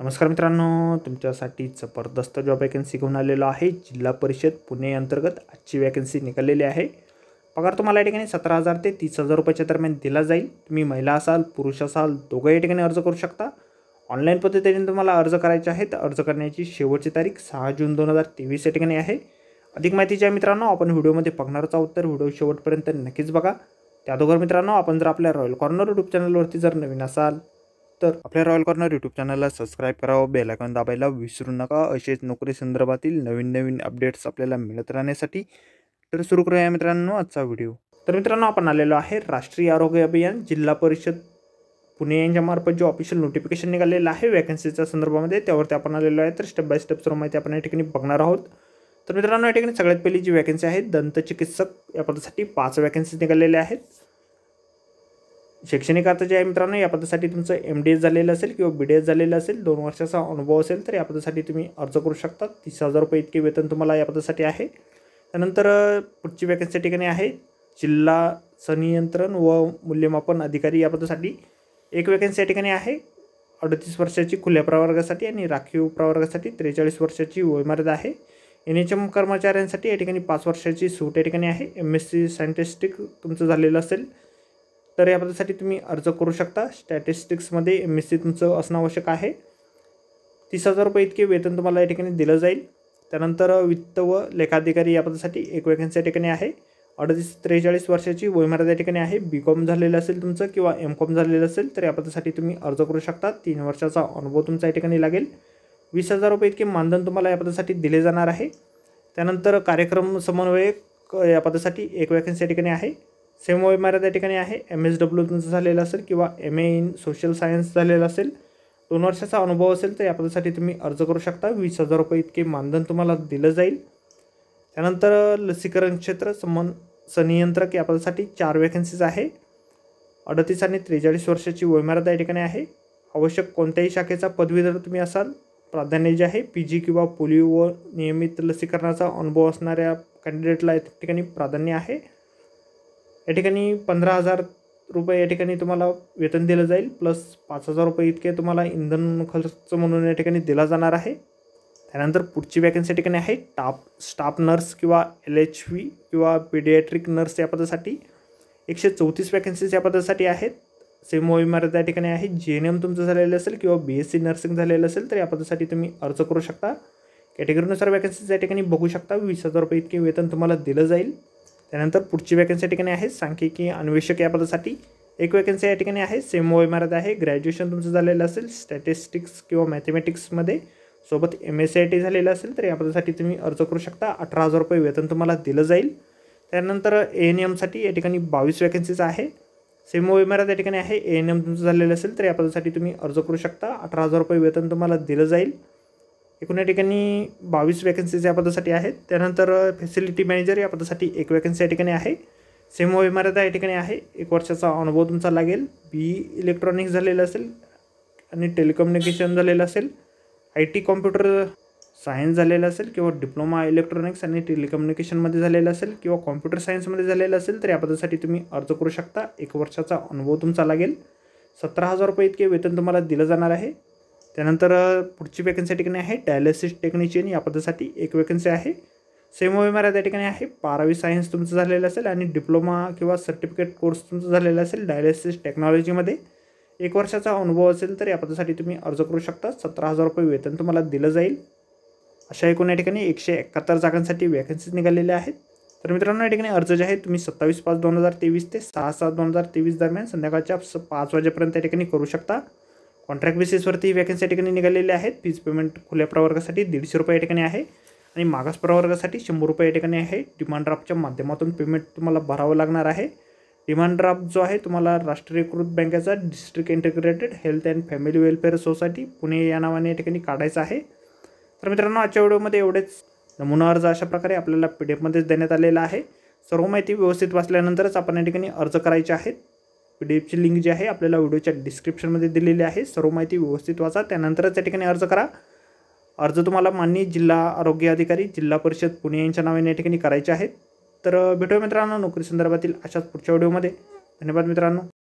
नमस्कार मित्रांनो तुमच्यासाठी जबरदस्त जॉब वॅकन्सी घेऊन आलेलो आहे जिल्हा परिषद पुणे अंतर्गत आजची वॅकन्सी निघालेली आहे पगार तुम्हाला या ठिकाणी सतरा हजार ते तीस हजार रुपयाच्या दरम्यान दिला जाईल तुम्ही महिला असाल पुरुष असाल दोघं या ठिकाणी अर्ज करू शकता ऑनलाईन पद्धतीने तुम्हाला अर्ज करायचे आहेत अर्ज करण्याची शेवटची तारीख सहा जून दोन हजार तेवीस या ठिकाणी आहे अधिक माहितीच्या मित्रांनो आपण व्हिडिओमध्ये बघणारच आहोत तर व्हिडिओ शेवटपर्यंत नक्कीच बघा त्या दोघं मित्रांनो आपण जर आपल्या रॉयल कॉर्नर यूट्यूब चॅनलवरती जर नवीन असाल तर आपल्या रॉयल कॉर्नर यूट्यूब चॅनलला सबस्क्राईब करावं आयकॉन दाबायला विसरू नका असेच नोकरी संदर्भातील नवीन नवीन अपडेट्स आपल्याला मिळत राहण्यासाठी तर सुरू करूया मित्रांनो आजचा व्हिडिओ तर मित्रांनो आपण आलेलो आहे राष्ट्रीय आरोग्य अभियान जिल्हा परिषद पुणे यांच्यामार्फत जो ऑफिशियल नोटिफिकेशन निघालेलं आहे वॅकन्सीच्या संदर्भामध्ये त्यावरती आपण आलेलो आहे तर स्टेप बाय स्टेप सर्व माहिती आपण या ठिकाणी बघणार आहोत तर मित्रांनो या ठिकाणी सगळ्यात पहिली जी वॅकन्सी आहे दंतचिकित्सक या पदासाठी पाच वॅकन्सी निघालेल्या आहेत शैक्षणिक अर्थ जे आहे मित्रांनो या पदासाठी तुमचं एम डी एस झालेलं असेल किंवा बी डी एस झालेलं असेल दोन वर्षाचा अनुभव असेल तर या पदासाठी तुम्ही अर्ज करू शकता तीस हजार रुपये इतके वेतन तुम्हाला या पदासाठी आहे त्यानंतर पुढची वॅकन्सी ठिकाणी आहे जिल्हा संनियंत्रण व मूल्यमापन अधिकारी या पदासाठी एक वॅकन्सी या ठिकाणी आहे अडतीस वर्षाची खुल्या प्रवर्गासाठी आणि राखीव प्रवर्गासाठी त्रेचाळीस वर्षाची वयमर्यादा आहे एन एच एम कर्मचाऱ्यांसाठी या ठिकाणी पाच वर्षाची सूट या ठिकाणी आहे एम एस सी सायंटिस्टिक तुमचं झालेलं असेल तर या पदासाठी तुम्ही अर्ज करू शकता स्टॅटिस्टिक्समध्ये एम एस सी तुमचं असणं आवश्यक आहे तीस हजार रुपये इतके वेतन तुम्हाला या ठिकाणी दिलं जाईल त्यानंतर वित्त व लेखाधिकारी या पदासाठी एक वॅकन्सी या ठिकाणी आहे अडतीस त्रेचाळीस वर्षाची वयमर्यादा या ठिकाणी आहे बी कॉम झालेलं असेल तुमचं किंवा एम कॉम झालेलं असेल तर या पदासाठी तुम्ही अर्ज करू शकता तीन वर्षाचा अनुभव तुमचा या ठिकाणी लागेल वीस हजार रुपये इतके मानधन तुम्हाला या पदासाठी दिले जाणार आहे त्यानंतर कार्यक्रम समन्वयक या पदासाठी एक वॅकन्सी या ठिकाणी आहे सेम एम त्या ठिकाणी आहे एम एस डब्ल्यू तुमचं झालेलं असेल किंवा M A in social science झालेलं असेल दोन वर्षाचा अनुभव असेल तर या पदासाठी तुम्ही अर्ज करू शकता वीस हजार रुपये इतके मानधन तुम्हाला दिलं जाईल त्यानंतर लसीकरण क्षेत्र समन संनियंत्रक या पदासाठी चार वॅकन्सीज आहे अडतीस आणि त्रेचाळीस वर्षाची वयमर्यादा या ठिकाणी आहे आवश्यक कोणत्याही शाखेचा पदवीधर तुम्ही असाल प्राधान्य जे आहे पी जी किंवा पोलिओ व नियमित लसीकरणाचा अनुभव असणाऱ्या कॅन्डिडेटला या ठिकाणी प्राधान्य आहे या ठिकाणी पंधरा हजार रुपये या ठिकाणी तुम्हाला वेतन दिलं जाईल प्लस पाच हजार रुपये इतके तुम्हाला इंधन खर्च म्हणून या ठिकाणी दिला जाणार आहे त्यानंतर पुढची वॅकन्सी या ठिकाणी आहे टाप स्टाफ नर्स किंवा एल एच व्ही किंवा पेडियाट्रिक नर्स या पदासाठी एकशे चौतीस वॅकन्सीज या पदासाठी आहेत सेम इमारत या ठिकाणी आहे जे एन एम तुमचं झालेलं असेल किंवा बी एस सी नर्सिंग झालेलं असेल तर या पदासाठी तुम्ही अर्ज करू शकता कॅटेगरीनुसार वॅकन्सीज या ठिकाणी बघू शकता वीस हजार रुपये इतके वेतन तुम्हाला दिलं जाईल त्यानंतर पुढची वॅकन्सी या ठिकाणी आहे सांख्यिकी अन्वेषक या पदासाठी एक वॅकन्सी या ठिकाणी आहे सेम वयमारात आहे ग्रॅज्युएशन तुमचं झालेलं असेल स्टॅटिस्टिक्स किंवा मॅथमॅटिक्समध्ये सोबत M S C I T झालेलं असेल तर या पदासाठी तुम्ही अर्ज करू शकता अठरा हजार रुपये वेतन तुम्हाला दिलं जाईल त्यानंतर ए एन एमसाठी या ठिकाणी बावीस वॅकन्सीज आहे सेम आर या ठिकाणी आहे ए एन एम तुमचं झालेलं असेल तर या पदासाठी तुम्ही अर्ज करू शकता अठरा हजार रुपये वेतन तुम्हाला दिलं जाईल एकूण या ठिकाणी बावीस वॅकन्सीज या पदासाठी आहेत त्यानंतर फॅसिलिटी मॅनेजर या पदासाठी एक वॅकन्सी या ठिकाणी आहे सेमो इमारत या ठिकाणी आहे एक वर्षाचा अनुभव तुमचा लागेल बी इलेक्ट्रॉनिक्स झालेलं असेल आणि टेलिकम्युनिकेशन झालेलं असेल आय टी कॉम्प्युटर सायन्स झालेलं असेल किंवा डिप्लोमा इलेक्ट्रॉनिक्स आणि टेलिकम्युनिकेशनमध्ये झालेलं असेल किंवा कॉम्प्युटर सायन्समध्ये झालेलं असेल तर या पदासाठी तुम्ही अर्ज करू शकता एक वर्षाचा अनुभव तुमचा लागेल सतरा हजार रुपये इतके वेतन तुम्हाला दिलं जाणार आहे त्यानंतर पुढची वेकन्सी ठिकाणी आहे डायलिसिस टेक्निशियन या पदासाठी एक वेकन्सी आहे सेम विमारा त्या ठिकाणी आहे बारावी सायन्स तुमचं झालेलं असेल आणि डिप्लोमा किंवा सर्टिफिकेट कोर्स तुमचं झालेला असेल डायलिसिस टेक्नॉलॉजीमध्ये एक वर्षाचा अनुभव असेल तर या पदासाठी तुम्ही अर्ज करू शकता सतरा हजार रुपये वेतन तुम्हाला दिलं जाईल अशा एकूण या ठिकाणी एकशे एकाहत्तर जागांसाठी वॅकन्सीज निघालेल्या आहेत तर मित्रांनो या ठिकाणी अर्ज जे आहे तुम्ही सत्तावीस पाच दोन हजार तेवीस ते सहा सात दोन हजार तेवीस दरम्यान संध्याकाळच्या पाच वाजेपर्यंत या ठिकाणी करू शकता कॉन्ट्रॅक्ट बेसिसवरती वॅकन्सी या ठिकाणी निघालेले आहेत फीज पेमेंट खुल्या प्रवर्गासाठी दीडशे रुपये या ठिकाणी आहे आणि मागास प्रवर्गासाठी शंभर रुपये या ठिकाणी आहे डिमांड ड्राफ्टच्या माध्यमातून पेमेंट तुम्हाला भरावं लागणार आहे डिमांड ड्राफ्ट जो आहे तुम्हाला राष्ट्रीयकृत बँकेचा district integrated health and family welfare society Pune या नावाने या ठिकाणी काढायचा आहे तर मित्रांनो आजच्या व्हिडिओमध्ये एवढेच नमुना अर्ज अशा प्रकारे आपल्याला पी डी एफमध्येच देण्यात आलेला आहे सर्व माहिती व्यवस्थित वाचल्यानंतरच आपण या ठिकाणी अर्ज करायचे आहेत पी डी एफची लिंक जी आहे आपल्याला व्हिडिओच्या डिस्क्रिप्शनमध्ये दिलेली आहे सर्व माहिती व्यवस्थित वाचा त्यानंतरच त्या ठिकाणी अर्ज करा अर्ज तुम्हाला माननीय जिल्हा आरोग्य अधिकारी जिल्हा परिषद पुणे यांच्या नावाने या ठिकाणी करायचे आहेत तर भेटूया मित्रांनो नोकरी संदर्भातील अशाच पुढच्या व्हिडिओमध्ये धन्यवाद मित्रांनो